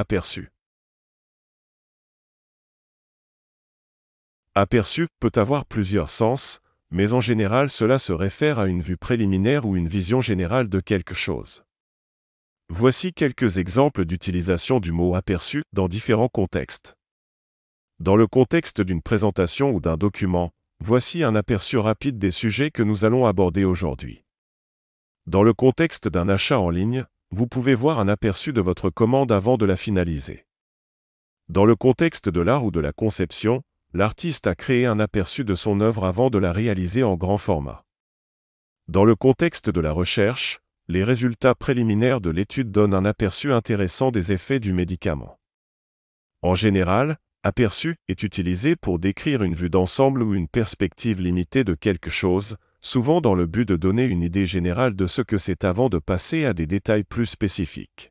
aperçu. Aperçu peut avoir plusieurs sens, mais en général cela se réfère à une vue préliminaire ou une vision générale de quelque chose. Voici quelques exemples d'utilisation du mot aperçu dans différents contextes. Dans le contexte d'une présentation ou d'un document, voici un aperçu rapide des sujets que nous allons aborder aujourd'hui. Dans le contexte d'un achat en ligne, vous pouvez voir un aperçu de votre commande avant de la finaliser. Dans le contexte de l'art ou de la conception, l'artiste a créé un aperçu de son œuvre avant de la réaliser en grand format. Dans le contexte de la recherche, les résultats préliminaires de l'étude donnent un aperçu intéressant des effets du médicament. En général, aperçu est utilisé pour décrire une vue d'ensemble ou une perspective limitée de quelque chose, souvent dans le but de donner une idée générale de ce que c'est avant de passer à des détails plus spécifiques.